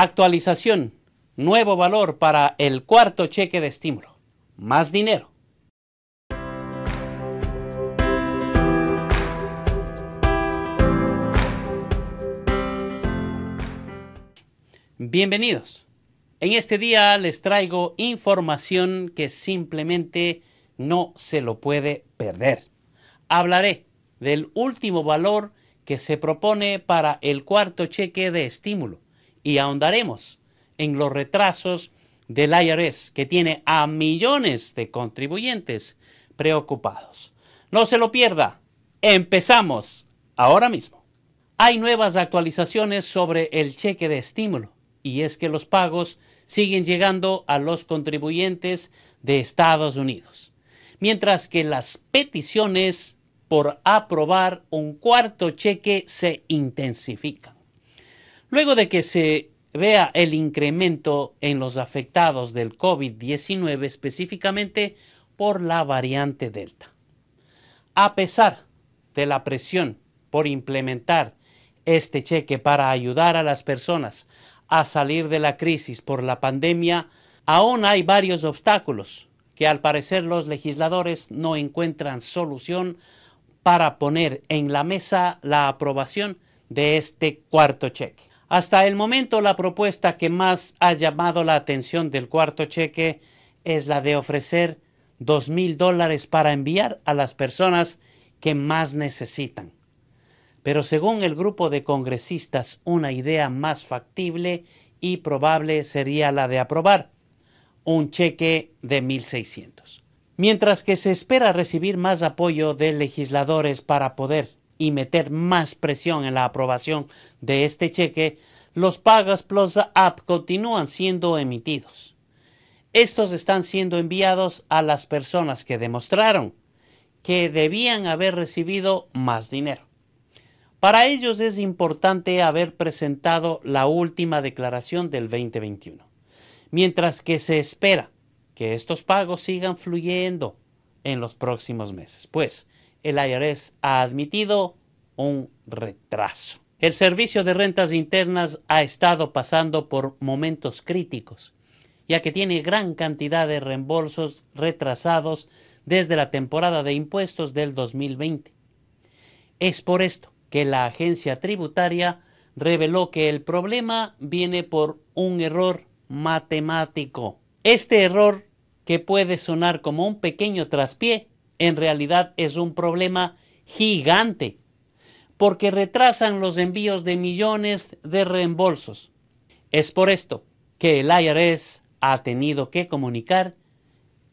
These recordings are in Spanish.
Actualización, nuevo valor para el cuarto cheque de estímulo, más dinero. Bienvenidos. En este día les traigo información que simplemente no se lo puede perder. Hablaré del último valor que se propone para el cuarto cheque de estímulo, y ahondaremos en los retrasos del IRS que tiene a millones de contribuyentes preocupados. No se lo pierda. Empezamos ahora mismo. Hay nuevas actualizaciones sobre el cheque de estímulo y es que los pagos siguen llegando a los contribuyentes de Estados Unidos, mientras que las peticiones por aprobar un cuarto cheque se intensifican. Luego de que se vea el incremento en los afectados del COVID-19 específicamente por la variante Delta. A pesar de la presión por implementar este cheque para ayudar a las personas a salir de la crisis por la pandemia, aún hay varios obstáculos que al parecer los legisladores no encuentran solución para poner en la mesa la aprobación de este cuarto cheque. Hasta el momento la propuesta que más ha llamado la atención del cuarto cheque es la de ofrecer dos mil dólares para enviar a las personas que más necesitan. Pero según el grupo de congresistas, una idea más factible y probable sería la de aprobar un cheque de 1.600. Mientras que se espera recibir más apoyo de legisladores para poder y meter más presión en la aprobación de este cheque, los pagos Plus App continúan siendo emitidos. Estos están siendo enviados a las personas que demostraron que debían haber recibido más dinero. Para ellos es importante haber presentado la última declaración del 2021, mientras que se espera que estos pagos sigan fluyendo en los próximos meses, pues el IRS ha admitido un retraso. El Servicio de Rentas Internas ha estado pasando por momentos críticos, ya que tiene gran cantidad de reembolsos retrasados desde la temporada de impuestos del 2020. Es por esto que la agencia tributaria reveló que el problema viene por un error matemático. Este error, que puede sonar como un pequeño traspié, en realidad es un problema gigante, porque retrasan los envíos de millones de reembolsos. Es por esto que el IRS ha tenido que comunicar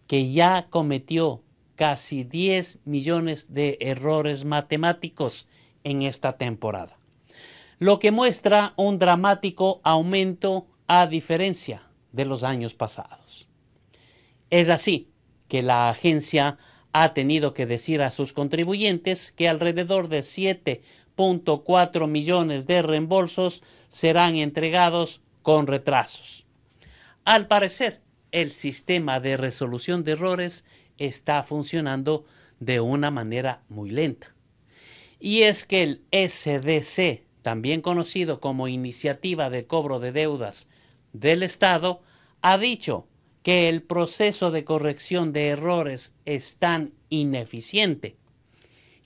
que ya cometió casi 10 millones de errores matemáticos en esta temporada, lo que muestra un dramático aumento a diferencia de los años pasados. Es así que la agencia ha tenido que decir a sus contribuyentes que alrededor de 7.4 millones de reembolsos serán entregados con retrasos. Al parecer, el sistema de resolución de errores está funcionando de una manera muy lenta. Y es que el SDC, también conocido como Iniciativa de Cobro de Deudas del Estado, ha dicho que el proceso de corrección de errores es tan ineficiente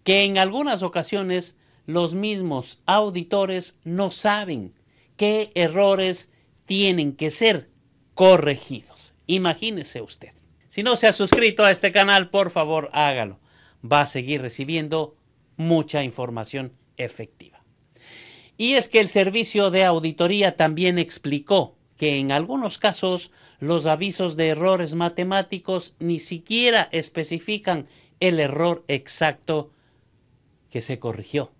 que en algunas ocasiones los mismos auditores no saben qué errores tienen que ser corregidos. Imagínese usted. Si no se ha suscrito a este canal, por favor hágalo. Va a seguir recibiendo mucha información efectiva. Y es que el servicio de auditoría también explicó que en algunos casos los avisos de errores matemáticos ni siquiera especifican el error exacto que se corrigió,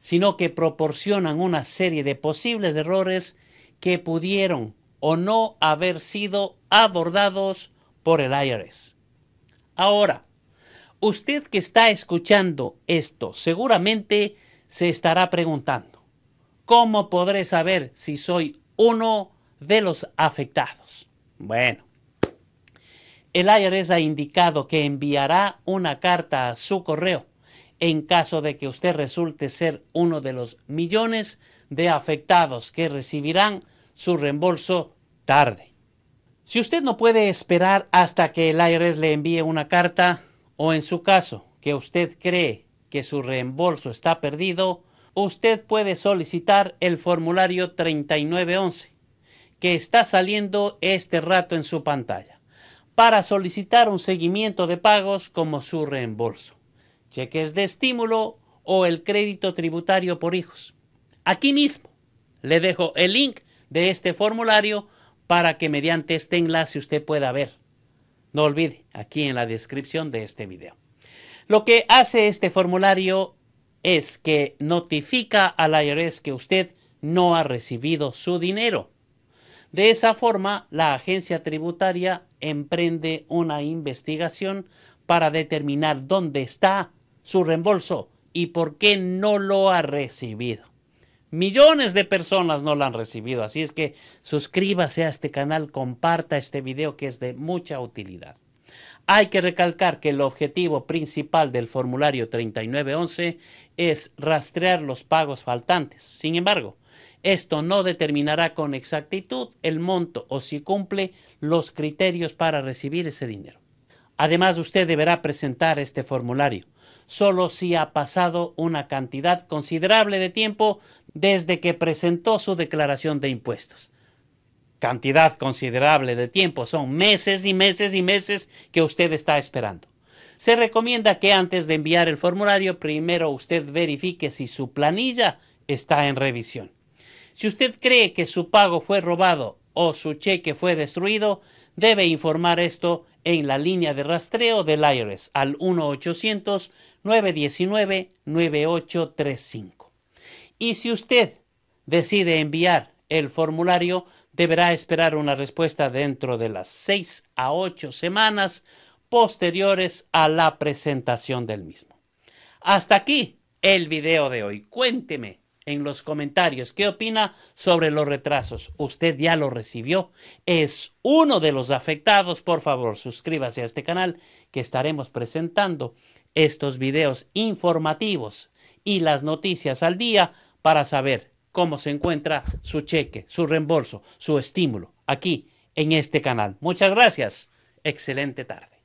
sino que proporcionan una serie de posibles errores que pudieron o no haber sido abordados por el IRS. Ahora, usted que está escuchando esto seguramente se estará preguntando, ¿cómo podré saber si soy uno de los afectados. Bueno, el IRS ha indicado que enviará una carta a su correo en caso de que usted resulte ser uno de los millones de afectados que recibirán su reembolso tarde. Si usted no puede esperar hasta que el IRS le envíe una carta o en su caso que usted cree que su reembolso está perdido, usted puede solicitar el formulario 3911 que está saliendo este rato en su pantalla para solicitar un seguimiento de pagos como su reembolso, cheques de estímulo o el crédito tributario por hijos. Aquí mismo le dejo el link de este formulario para que mediante este enlace usted pueda ver. No olvide, aquí en la descripción de este video. Lo que hace este formulario es que notifica al IRS que usted no ha recibido su dinero. De esa forma, la agencia tributaria emprende una investigación para determinar dónde está su reembolso y por qué no lo ha recibido. Millones de personas no lo han recibido, así es que suscríbase a este canal, comparta este video que es de mucha utilidad. Hay que recalcar que el objetivo principal del formulario 3911 es rastrear los pagos faltantes. Sin embargo, esto no determinará con exactitud el monto o si cumple los criterios para recibir ese dinero. Además, usted deberá presentar este formulario solo si ha pasado una cantidad considerable de tiempo desde que presentó su declaración de impuestos. Cantidad considerable de tiempo son meses y meses y meses que usted está esperando. Se recomienda que antes de enviar el formulario primero usted verifique si su planilla está en revisión. Si usted cree que su pago fue robado o su cheque fue destruido, debe informar esto en la línea de rastreo del IRS al 1-800-919-9835. Y si usted decide enviar el formulario, deberá esperar una respuesta dentro de las 6 a 8 semanas posteriores a la presentación del mismo. Hasta aquí el video de hoy. Cuénteme, en los comentarios qué opina sobre los retrasos. Usted ya lo recibió. Es uno de los afectados. Por favor, suscríbase a este canal que estaremos presentando estos videos informativos y las noticias al día para saber cómo se encuentra su cheque, su reembolso, su estímulo aquí en este canal. Muchas gracias. Excelente tarde.